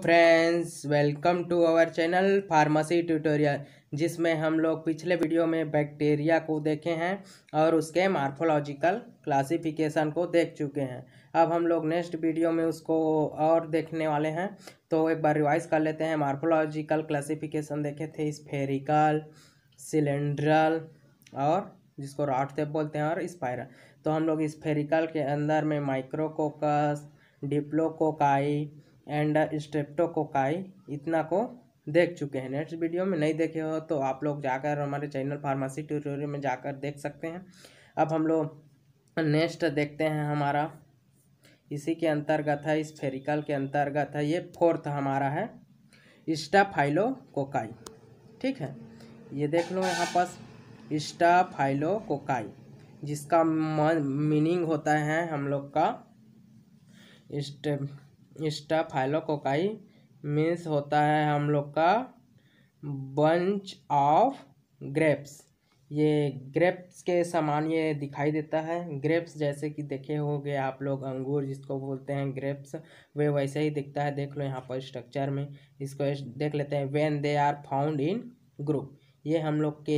friends welcome to our channel pharmacy tutorial जिसमें हम लोग पिछले वीडियो में बैक्टीरिया को देखे हैं और उसके मार्फोलॉजिकल क्लासिफिकेशन को देख चुके हैं अब हम लोग नेक्स्ट वीडियो में उसको और देखने वाले हैं तो एक बार रिवाइज कर लेते हैं मार्फोलॉजिकल क्लासिफिकेशन देखे थे स्फेरिकल सिलेंड्रल और जिसको राठते बोलते हैं और स्पायरल तो हम लोग स्फेरिकल के अंदर में माइक्रोकोकस डिप्लोकोकाई एंड स्टेप्टोकोकाई इतना को देख चुके हैं नेक्स्ट वीडियो में नहीं देखे हो तो आप लोग जाकर हमारे चैनल फार्मेसी ट्यूटोरियल में जाकर देख सकते हैं अब हम लोग नेक्स्ट देखते हैं हमारा इसी के अंतर्गत है इस फेरिकल के अंतर्गत है ये फोर्थ हमारा है कोकाई ठीक है ये देख लो यहाँ पास कोकाई जिसका मीनिंग होता है हम लोग का स्टेप स्टाफाइलोकोकाई मीन्स होता है हम लोग का बंच ऑफ ग्रेप्स ये ग्रेप्स के समान ये दिखाई देता है ग्रेप्स जैसे कि देखे होंगे आप लोग अंगूर जिसको बोलते हैं ग्रेप्स वे वैसे ही दिखता है देख लो यहाँ पर स्ट्रक्चर में इसको देख लेते हैं when they are found in group ये हम लोग के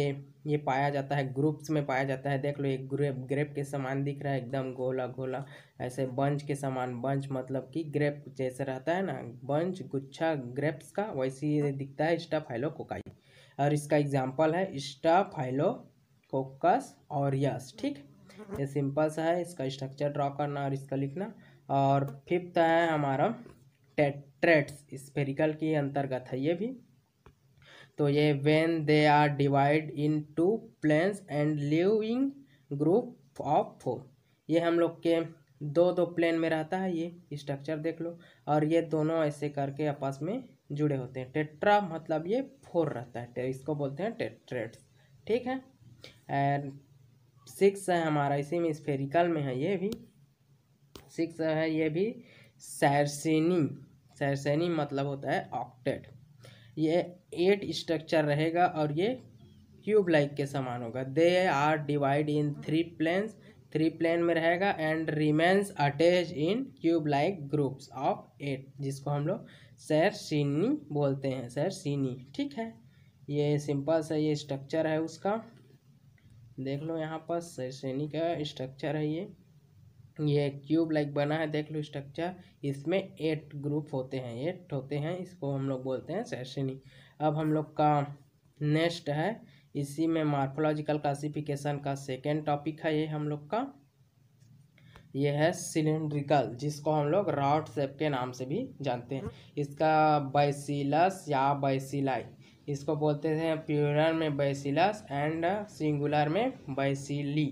ये पाया जाता है ग्रुप्स में पाया जाता है देख लो एक ग्रेप ग्रेप के समान दिख रहा है एकदम गोला गोला ऐसे बंच के समान बंच मतलब कि ग्रेप जैसे रहता है ना बंच गुच्छा ग्रेप्स का वैसी दिखता है स्टाफ हाइलो कोकाई और इसका एग्जाम्पल है स्टाफ हाइलो कोकस और यस ठीक ये सिंपल सा है इसका स्ट्रक्चर ड्रॉ करना और इसका लिखना और फिफ्थ है हमारा टेट्रेट्स स्पेरिकल के अंतर्गत है ये भी तो ये when they are divide in two planes and living group of four ये हम लोग के दो दो प्लेन में रहता है ये स्ट्रक्चर देख लो और ये दोनों ऐसे करके आपस में जुड़े होते हैं टेट्रा मतलब ये फोर रहता है इसको बोलते हैं टेट्रेट्स ठीक है एंड सिक्स है हमारा इसी में स्फेरिकल में है ये भी सिक्स है ये भी सैरसेनी सैरसेनी मतलब होता है ऑक्टेट ये एट स्ट्रक्चर रहेगा और ये क्यूब लाइक के समान होगा they are divide in three planes three plane में रहेगा and remains attach in cube like groups of eight जिसको हम लोग सैर सीनी बोलते हैं सैर सीनी ठीक है ये सिंपल सा ये स्ट्रक्चर है उसका देख लो यहाँ पर सैर सीनी का स्ट्रक्चर है ये ये एक क्यूब लाइक बना है देख लो स्ट्रक्चर इसमें एट ग्रुप होते हैं एट होते हैं इसको हम लोग बोलते हैं सैशनी अब हम लोग का नेक्स्ट है इसी में मार्फोलॉजिकल क्लासिफिकेशन का सेकेंड टॉपिक है ये हम लोग का ये है सिलेंड्रिकल जिसको हम लोग राउट सेप के नाम से भी जानते हैं इसका बैसिलस या बैसिलाई इसको बोलते हैं प्यूरल में बैसिलस एंड सिंगुलर में बैसिली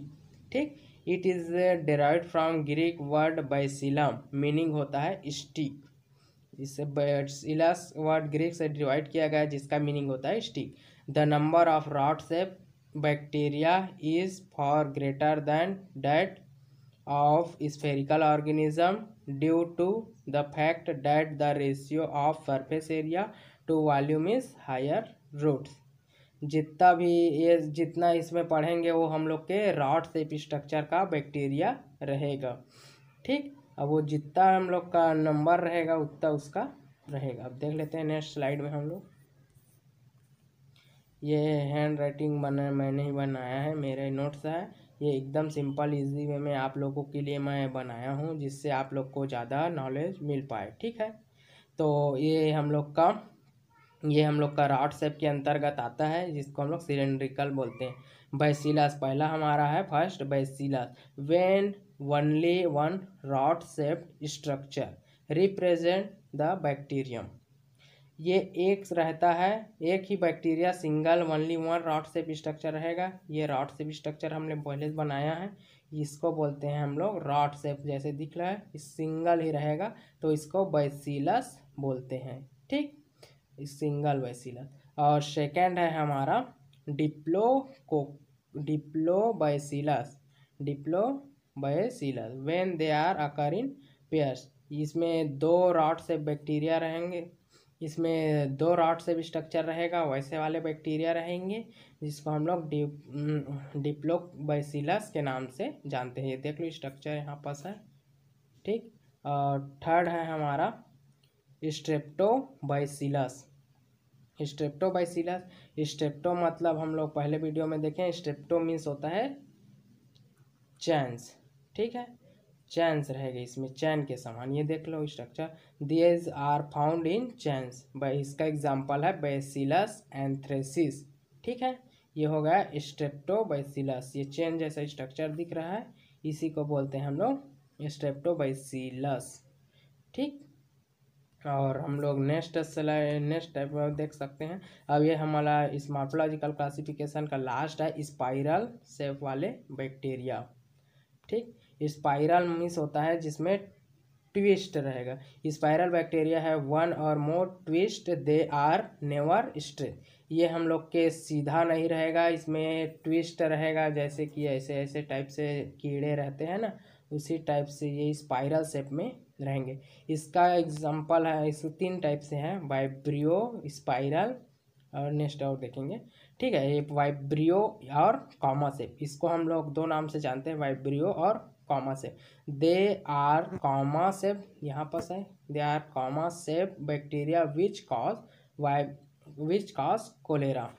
ठीक it is derived from Greek word bacilla meaning होता है स्टिक इसे बैसिला वर्ड ग्रीक से डिवाइड किया गया जिसका मीनिंग होता है stick the number of rods of bacteria is far greater than that of spherical organism due to the fact that the ratio of surface area to volume is higher roots जितना भी ये जितना इसमें पढ़ेंगे वो हम लोग के रॉड सेप स्ट्रक्चर का बैक्टीरिया रहेगा ठीक अब वो जितना हम लोग का नंबर रहेगा उतना उसका रहेगा अब देख लेते हैं नेक्स्ट स्लाइड में हम लोग ये हैंड राइटिंग बना मैंने ही बनाया है मेरे नोट्स है ये एकदम सिंपल इजी वे में आप लोगों के लिए मैं बनाया हूँ जिससे आप लोग को ज़्यादा नॉलेज मिल पाए ठीक है तो ये हम लोग का ये हम लोग का राउट सेप के अंतर्गत आता है जिसको हम लोग सिलेंड्रिकल बोलते हैं बैसिलस पहला हमारा है first bacillus when only one rod shape structure represent the bacterium ये एक रहता है एक ही bacteria single only one rod shape structure रहेगा ये रॉड सेप स्ट्रक्चर हमने पहले बनाया है इसको बोलते हैं हम लोग राउट सेप जैसे दिख रहा है सिंगल ही रहेगा तो इसको बैसिलस बोलते हैं ठीक सिंगल बैसिलस और सेकेंड है हमारा डिप्लो को diplo bacillus diplo bacillus when they are occur in pairs इसमें दो रॉड से बैक्टीरिया रहेंगे इसमें दो रॉड से भी स्ट्रक्चर रहेगा वैसे वाले बैक्टीरिया रहेंगे जिसको हम लोग डिप डिप्लो बैसिलस के नाम से जानते हैं देख लो स्ट्रक्चर यहाँ पास है ठीक और थर्ड है हमारा स्ट्रेप्टोबाइसिलस स्ट्रेप्टोबाइसिलस स्ट्रेप्टो मतलब हम लोग पहले वीडियो में देखें स्ट्रेप्टो मीन्स होता है चैंस ठीक है चैंस रहेगा इसमें चैन के समान ये देख लो structure these are found in chains by इसका एग्जाम्पल है बेसिलस एंथ्रेसिस ठीक है ये हो गया स्ट्रेप्टोबैसिलस ये चैन जैसा स्ट्रक्चर दिख रहा है इसी को बोलते हैं हम लोग स्ट्रेप्टोबैसिलस ठीक और हम लोग नेक्स्ट स्लाइड नेक्स्ट टाइप देख सकते हैं अब ये हमारा इस मार्फोलॉजिकल क्लासिफिकेशन का लास्ट है स्पाइरल सेप वाले बैक्टीरिया ठीक स्पाइरल मीन्स होता है जिसमें ट्विस्ट रहेगा स्पाइरल बैक्टीरिया है वन और more twist they are never stray ये हम लोग के सीधा नहीं रहेगा इसमें ट्विस्ट रहेगा जैसे कि ऐसे ऐसे टाइप से कीड़े रहते हैं ना उसी टाइप से ये स्पाइरल शेप में रहेंगे इसका एग्जाम्पल है इस तीन टाइप से हैं वाइब्रियो स्पाइरल और नेक्स्ट और देखेंगे ठीक है ये वाइब्रियो और कॉमा सेप इसको हम लोग दो नाम से जानते हैं वाइब्रियो और comma shape they are comma shape यहाँ पर है they are comma shape bacteria which cause vibe which cause cholera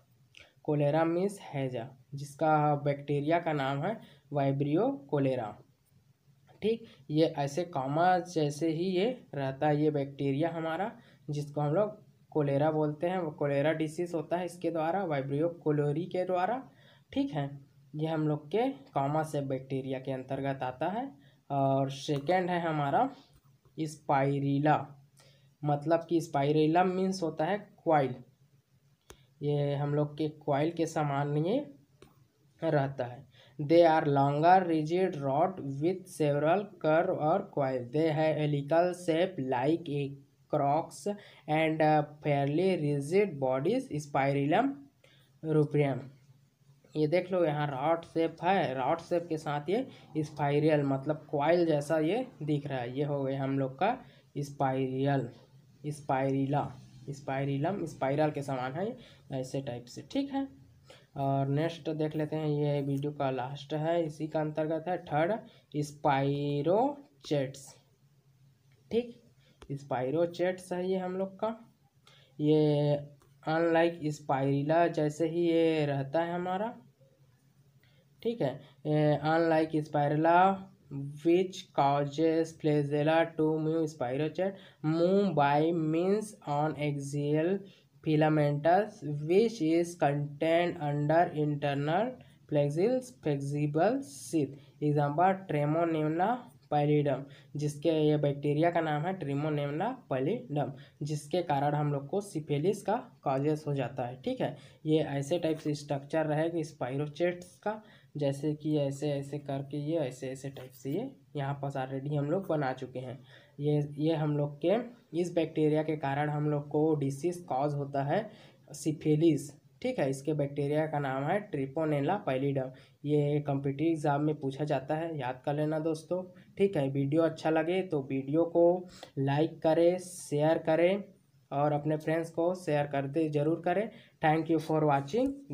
cholera means हैजा जिसका बैक्टीरिया का नाम है वाइब्रियो कोलेरा ठीक ये ऐसे कॉमा जैसे ही ये रहता है ये बैक्टीरिया हमारा जिसको हम लोग कोलेरा बोलते हैं वो कोलेरा डिसीज़ होता है इसके द्वारा वाइब्रियो कोलोरी के द्वारा ठीक है ये हम लोग के कॉमा से बैक्टीरिया के अंतर्गत आता है और सेकेंड है हमारा इस्पायरीला मतलब कि स्पाइरिला मीन्स होता है क्वाइल ये हम लोग के क्वाइल के समान ये रहता है they are longer rigid rod with several curve और क्वाइल दे है helical shape like a corks and fairly rigid bodies spirillum rubrum ये देख लो यहाँ रॉट सेप है रॉट सेप के साथ ये स्पाइरियल मतलब क्वाइल जैसा ये दिख रहा है ये हो गया हम लोग का स्पाइरियल स्पायरिला स्पायरिलम स्पायरल के समान है ऐसे टाइप से ठीक है और नेक्स्ट देख लेते हैं ये वीडियो का लास्ट है इसी का अंतर्गत है थर्ड स्पायरोचेट्स ठीक स्पायरोचेट्स है ये हम लोग का ये अनलाइक स्पायरिला जैसे ही ये रहता है हमारा ठीक है unlike spirilla which causes flagella to move spirochete move by means on axial filamentous which is contained under internal flexils flexible sheath example Treponema pallidum जिसके ये बैक्टीरिया का नाम है ट्रेमोनेमना पैलिडम जिसके कारण हम लोग को सिफेलिस का कॉजेस हो जाता है ठीक है ये ऐसे टाइप से स्ट्रक्चर रहेगा स्पाइरोचेट्स का जैसे कि ऐसे ऐसे करके ये ऐसे ऐसे टाइप से ये यहाँ पर ऑलरेडी हम लोग बना चुके हैं ये ये हम लोग के इस बैक्टीरिया के कारण हम लोग को डिसीज कॉज होता है सिफिलिस ठीक है इसके बैक्टीरिया का नाम है ट्रिपोनेला पैलीडम ये कंपिटिव एग्ज़ाम में पूछा जाता है याद कर लेना दोस्तों ठीक है वीडियो अच्छा लगे तो वीडियो को लाइक करें शेयर करें और अपने फ्रेंड्स को शेयर करते ज़रूर करें थैंक यू फॉर वाचिंग